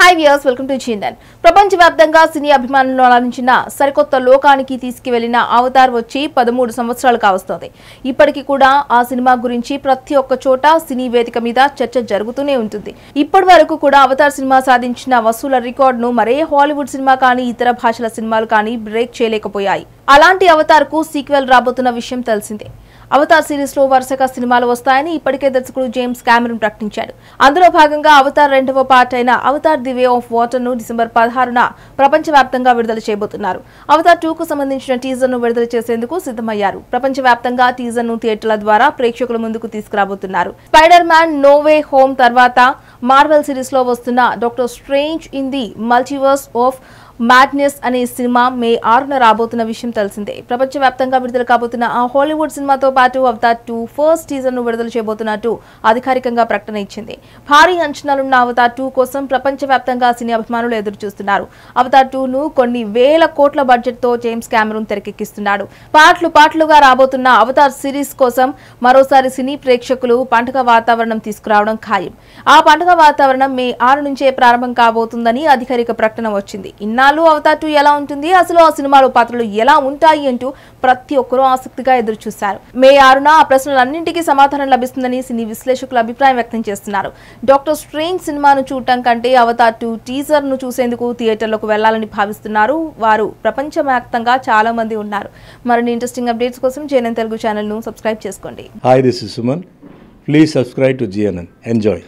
hi viewers welcome to ప్రపంచ ప్రపంచవ్యాప్తంగా సినీ అభిమానులు ఆలోచించిన సరికొత్త లోకానికి తీసుకువెళ్లిన అవతార్ వచ్చి పదమూడు సంవత్సరాలు కావస్తోంది ఇప్పటికీ కూడా ఆ సినిమా గురించి ప్రతి ఒక్క చోట సినీ వేదిక మీద చర్చ జరుగుతూనే ఉంటుంది ఇప్పటి వరకు కూడా అవతార్ సినిమా సాధించిన వసూల రికార్డును మరే హాలీవుడ్ సినిమా కానీ ఇతర భాషల సినిమాలు కానీ బ్రేక్ చేయలేకపోయాయి అలాంటి అవతార్కు సీక్వెల్ రాబోతున్న విషయం తెలిసిందే అవతార్ సిరీస్ లో వరుసగా సినిమాలు వస్తాయని ఇప్పటికే దర్శకుడు జేమ్స్ క్యామెరూన్ ప్రకటించాడు అందులో భాగంగా అవతార్ రెండవ పార్ట్ అయిన అవతార్ ది వే ఆఫ్ ను డిసెంబర్ పదహారున ప్రపంచవ్యాప్తంగా విడుదల చేయబోతున్నారు అవతార్ టూ కు సంబంధించిన టీజర్ ను విడుదల చేసేందుకు సిద్ధమయ్యారు ప్రపంచవ్యాప్తంగా ను థియేటర్ల ద్వారా ప్రేక్షకుల ముందుకు తీసుకురాబోతున్నారు స్పైడర్ మ్యాన్ నోవే హోమ్ తర్వాత మార్వెల్ సిరీస్ లో వస్తున్న Doctor Strange in the multiverse of madness అనే సినిమా మే ఆరున రాబోతున్న విషయం తెలిసిందే ప్రపంచ వ్యాప్తంగా విడుదల కాబోతున్న ఆ హాలీవుడ్ సినిమాతో పాటు అవతార్ టూ ఫస్ట్ ను విడుదల చేయబోతున్నట్టు అధికారికంగా ప్రకటన ఇచ్చింది భారీ అంచనాలున్న అవతార్ టూ కోసం ప్రపంచవ్యాప్తంగా సినీ అభిమానులు ఎదురు చూస్తున్నారు అవతార్ ను కొన్ని వేల కోట్ల బడ్జెట్ తో జేమ్స్ కెమెరూన్ తెరకెక్కిస్తున్నాడు పాటలు పాటలుగా రాబోతున్న అవతార్ సిరీస్ కోసం మరోసారి సినీ ప్రేక్షకులు పండుగ వాతావరణం తీసుకురావడం ఖాయం ఆ పండుగ వాతావరణం మే ఆరు నుంచే ప్రారంభం కాబోతుందని అధికారిక ప్రకటన వచ్చింది ఇన్నా జనాలు అవతార్ టూ ఎలా ఉంటుంది అసలు ఆ సినిమాలో పాత్రలు ఎలా ఉంటాయి అంటూ ప్రతి ఒక్కరూ ఆసక్తిగా ఎదురు చూశారు మే ఆరున ఆ ప్రశ్నలన్నింటికీ సమాధానం లభిస్తుందని సినీ విశ్లేషకులు అభిప్రాయం వ్యక్తం చేస్తున్నారు డాక్టర్ స్ట్రేంజ్ సినిమాను చూడటం కంటే అవతార్ టూ టీజర్ ను చూసేందుకు థియేటర్లకు వెళ్లాలని భావిస్తున్నారు వారు ప్రపంచవ్యాప్తంగా చాలా మంది ఉన్నారు మరిన్ని ఇంట్రెస్టింగ్ అప్డేట్స్ కోసం జేఎన్ఎన్ తెలుగు ఛానల్ ను సబ్స్క్రైబ్ చేసుకోండి hi this is Suman please subscribe to GNN enjoy